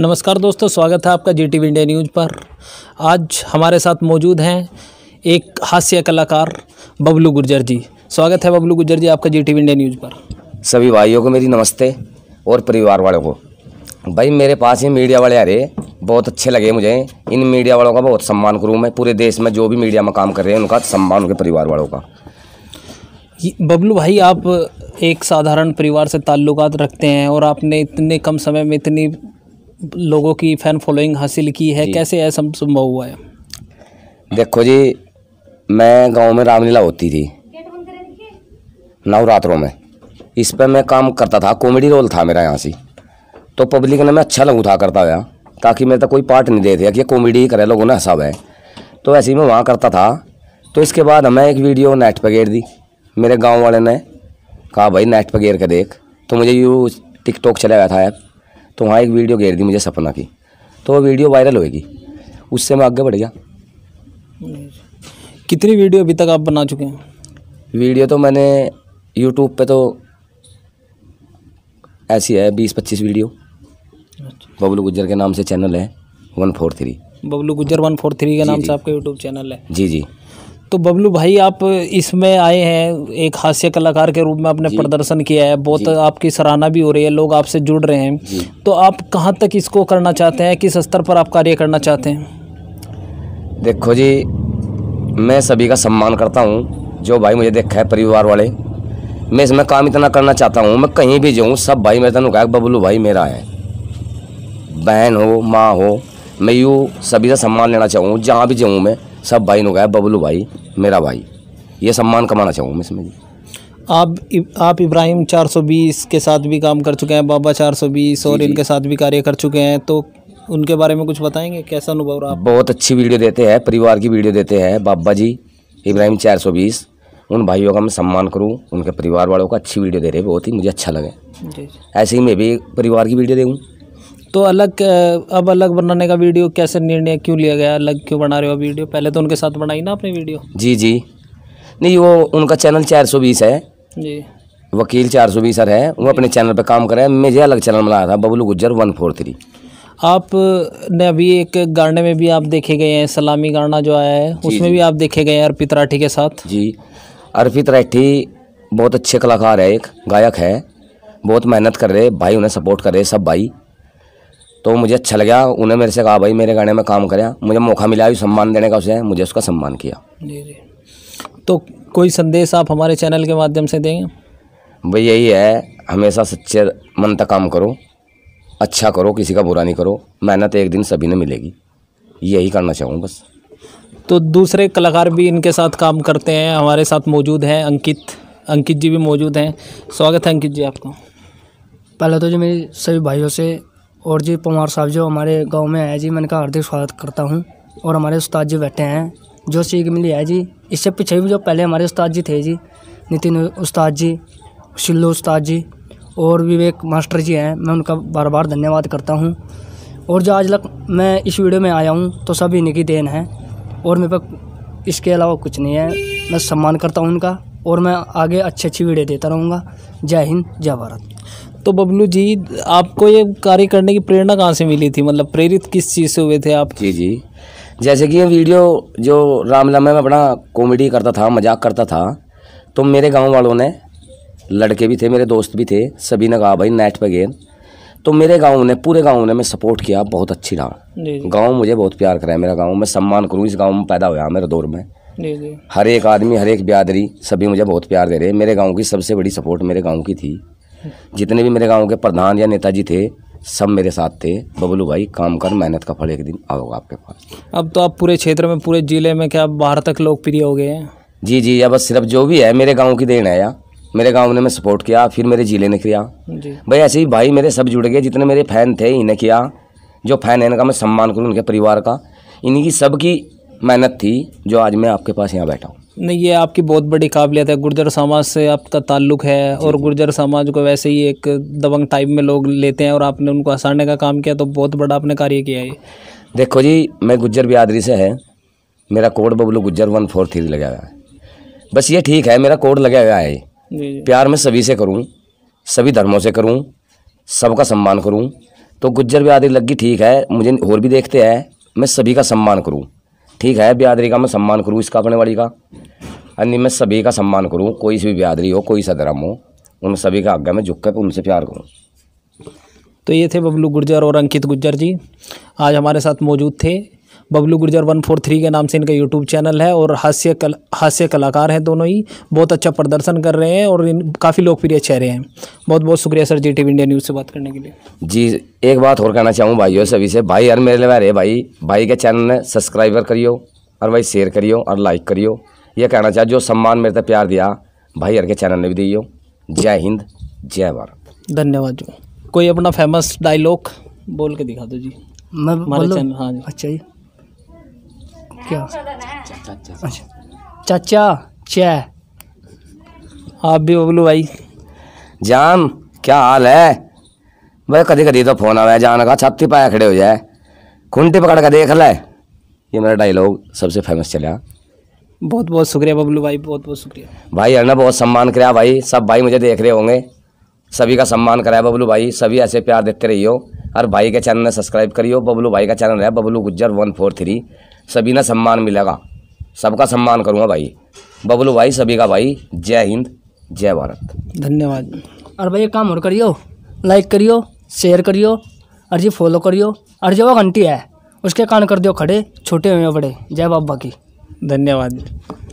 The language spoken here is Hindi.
नमस्कार दोस्तों स्वागत है आपका जी टी इंडिया न्यूज़ पर आज हमारे साथ मौजूद हैं एक हास्य कलाकार बबलू गुर्जर जी स्वागत है बबलू गुर्जर जी आपका जी टी इंडिया न्यूज़ पर सभी भाइयों को मेरी नमस्ते और परिवार वालों को भाई मेरे पास ये मीडिया वाले आ रहे बहुत अच्छे लगे मुझे इन मीडिया वालों का बहुत सम्मान करूँ मैं पूरे देश में जो भी मीडिया में काम कर रहे हैं उनका सम्मान उनके परिवार वालों का बबलू भाई आप एक साधारण परिवार से ताल्लुकात रखते हैं और आपने इतने कम समय में इतनी लोगों की फ़ैन फॉलोइंग हासिल की है कैसे ऐसा संभव हुआ है देखो जी मैं गांव में रामलीला होती थी नवरात्रों में इस पर मैं काम करता था कॉमेडी रोल था मेरा यहाँ से तो पब्लिक ने मैं अच्छा लगू था करता गया ताकि मेरे तक कोई पार्ट नहीं देते कि कॉमेडी करे लोगों ने हिसाब है तो ऐसे ही मैं वहाँ करता था तो इसके बाद हमें एक वीडियो नेट पर घेर दी मेरे गाँव वाले ने कहा भाई नेट पर घेर के देख तो मुझे यू टिकटॉक चला गया था ऐप तो वहाँ एक वीडियो घेर दी मुझे सपना की तो वो वीडियो वायरल होएगी उससे मैं आगे बढ़ गया कितनी वीडियो अभी तक आप बना चुके हैं वीडियो तो मैंने यूट्यूब पे तो ऐसी है बीस पच्चीस वीडियो अच्छा। बबलू गुजर के नाम से चैनल है वन फोर थ्री बबलू गुजर वन फोर थ्री के नाम से आपका यूट्यूब चैनल है जी जी तो बबलू भाई आप इसमें आए हैं एक हास्य कलाकार के रूप में आपने प्रदर्शन किया है बहुत आपकी सराहना भी हो रही है लोग आपसे जुड़ रहे हैं तो आप कहाँ तक इसको करना चाहते हैं किस स्तर पर आप कार्य करना चाहते हैं देखो जी मैं सभी का सम्मान करता हूँ जो भाई मुझे देखा है परिवार वाले मैं इसमें काम इतना करना चाहता हूँ मैं कहीं भी जाऊँ सब भाई मेरे तेन कहा बबलू भाई मेरा है बहन हो माँ हो मैं यूँ सभी का सम्मान लेना चाहूँ जहाँ भी जाऊँ मैं सब भाई नो गए बबलू भाई मेरा भाई ये सम्मान कमाना चाहूँगा मैं इसमें आप आप इब्राहिम 420 के साथ भी काम कर चुके हैं बाबा 420 और इनके साथ भी कार्य कर चुके हैं तो उनके बारे में कुछ बताएंगे कैसा अनुभव रहा बहुत अच्छी वीडियो देते हैं परिवार की वीडियो देते हैं बाबा जी इब्राहिम 420 उन भाइयों का मैं सम्मान करूं उनके परिवार वालों का अच्छी वीडियो दे रहे बहुत ही मुझे अच्छा लगे ऐसे ही मैं भी परिवार की वीडियो दूँ तो अलग अब अलग बनाने का वीडियो कैसे निर्णय क्यों लिया गया अलग क्यों बना रहे हो वीडियो पहले तो उनके साथ बनाई ना अपनी वीडियो जी जी नहीं वो उनका चैनल चार सौ बीस है जी वकील चार सौ सर है वो अपने चैनल पर काम कर रहे हैं मुझे अलग चैनल बनाया था Bablu Gujjar one four three आप ने अभी एक गाने में भी आप देखे गए हैं सलामी गाना जो आया है उसमें भी आप देखे गए हैं अर्पित राठी के साथ जी अर्पित राठी बहुत अच्छे कलाकार है एक गायक है बहुत मेहनत कर रहे भाई उन्हें सपोर्ट कर रहे सब भाई तो मुझे अच्छा लगा उन्हें मेरे से कहा भाई मेरे गाने में काम करें मुझे मौका मिला सम्मान देने का उसे मुझे उसका सम्मान किया तो कोई संदेश आप हमारे चैनल के माध्यम से देंगे भाई यही है हमेशा सच्चे मन तक काम करो अच्छा करो किसी का बुरा नहीं करो मेहनत एक दिन सभी ने मिलेगी यही करना चाहूँ बस तो दूसरे कलाकार भी इनके साथ काम करते हैं हमारे साथ मौजूद हैं अंकित अंकित जी भी मौजूद हैं स्वागत है अंकित जी आपका पहले तो जी मेरे सभी भाइयों से और जी पंवार साहब जो हमारे गांव में आए जी मैं इनका हार्दिक स्वागत करता हूँ और हमारे उस्ताद जी बैठे हैं जो सीख मिली है जी इससे पीछे भी जो पहले हमारे उस्ताद जी थे जी नितिन उस्ताद जी शिल्लू उस्ताद जी और विवेक मास्टर जी हैं मैं उनका बार बार धन्यवाद करता हूँ और जो आज तक मैं इस वीडियो में आया हूँ तो सब इन्हीं की देन है और मेरे पास इसके अलावा कुछ नहीं है मैं सम्मान करता हूँ उनका और मैं आगे अच्छी अच्छी वीडियो देता रहूँगा जय हिंद जय भारत तो बबलू जी आपको ये कार्य करने की प्रेरणा कहाँ से मिली थी मतलब प्रेरित किस चीज़ से हुए थे आप जी जी जैसे कि ये वीडियो जो रामलामा में अपना कॉमेडी करता था मजाक करता था तो मेरे गाँव वालों ने लड़के भी थे मेरे दोस्त भी थे सभी ने कहा भाई नेट पर गेम तो मेरे गांव ने पूरे गांव ने मैं सपोर्ट किया बहुत अच्छी रहा गांव मुझे बहुत प्यार कराया मेरा गांव मैं सम्मान करूँ इस गांव में पैदा हुआ मेरे दौर में हर एक आदमी हर एक ब्यादरी सभी मुझे बहुत प्यार दे रहे मेरे गाँव की सबसे बड़ी सपोर्ट मेरे गाँव की थी जितने भी मेरे गांव के प्रधान या नेताजी थे सब मेरे साथ थे बबलू भाई काम कर मेहनत का फल एक दिन आओगे आपके पास अब तो आप पूरे क्षेत्र में पूरे ज़िले में क्या बाहर तक लोकप्रिय हो गए हैं जी जी या बस सिर्फ जो भी है मेरे गाँव की देन है या मेरे गाँव ने मैं सपोर्ट किया फिर मेरे ज़िले ने किया भाई ऐसे ही भाई मेरे सब जुड़ गए जितने मेरे फ़ैन थे इन्हें किया जो फ़ैन है इनका मैं सम्मान करूँ उनके परिवार का इनकी सबकी मेहनत थी जो आज मैं आपके पास यहाँ बैठा हूँ नहीं ये आपकी बहुत बड़ी काबिलियत है गुर्जर समाज से आपका ताल्लुक है और गुर्जर समाज को वैसे ही एक दबंग टाइप में लोग लेते हैं और आपने उनको हंसाने का काम किया तो बहुत बड़ा आपने कार्य किया है देखो जी मैं गुज्जर बिरादरी से है मेरा code Bablu Gujjar one four three लगा हुआ है बस ये ठीक है मेरा कोड लगा हुआ है प्यार मैं सभी से करूँ सभी धर्मों से करूँ सबका सम्मान करूँ तो गुज्जर बिरादरी लगी ठीक है मुझे और भी देखते हैं मैं सभी का सम्मान करूँ ठीक है ब्यादरी का मैं सम्मान करूँ इसका अपने वाली का अन्य मैं सभी का सम्मान करूँ कोई भी ब्यादरी हो कोई सा हो उन सभी का आज्ञा में झुक कर उनसे प्यार करूँ तो ये थे बबलू गुर्जर और अंकित गुर्जर जी आज हमारे साथ मौजूद थे Bablu Gurjar one four three के नाम से इनका यूट्यूब चैनल है और हास्य कल हास्य कलाकार हैं दोनों ही बहुत अच्छा प्रदर्शन कर रहे हैं और इन काफ़ी लोकप्रिय चेहरे हैं बहुत बहुत शुक्रिया sir ji T India news से बात करने के लिए जी एक बात और कहना चाहूँ भाइयों सभी से भाई यार मेरे लिए भाई भाई के चैनल ने सब्सक्राइबर करियो और भाई शेयर करियो और लाइक करियो ये कहना चाहिए जो सम्मान मेरे तक प्यार दिया भाई यार के चैनल ने भी दियो जय हिंद जय भारत धन्यवाद जो कोई अपना फेमस डायलॉग बोल के दिखा दो जी मैं हमारे चैनल हाँ जी अच्छा जी क्या अच्छा चाचा चे आप भी बबलू भाई जान क्या हाल है भाई कभी कभी तो फोन आवा जान का छाती पाया खड़े हो जाए खूंटी पकड़ कर देख ले ये मेरा डायलॉग सबसे फेमस चला बहुत बहुत शुक्रिया बबलू भाई बहुत बहुत शुक्रिया भाई अरे बहुत सम्मान कराया भाई सब भाई मुझे देख रहे होंगे सभी का सम्मान कराया बबलू भाई सभी ऐसे प्यार देते रहियो और भाई के चैनल ने सब्सक्राइब करियो बबलू भाई का चैनल है Bablu Gujjar one four three सभी ना सम्मान मिलेगा सबका सम्मान करूँगा भाई बबलू भाई सभी का भाई जय हिंद जय भारत धन्यवाद और भाई एक काम और करियो लाइक करियो शेयर करियो और जी फॉलो करियो और जो वो घंटी है उसके कान कर दियो खड़े छोटे हुए बड़े जय बाबा की धन्यवाद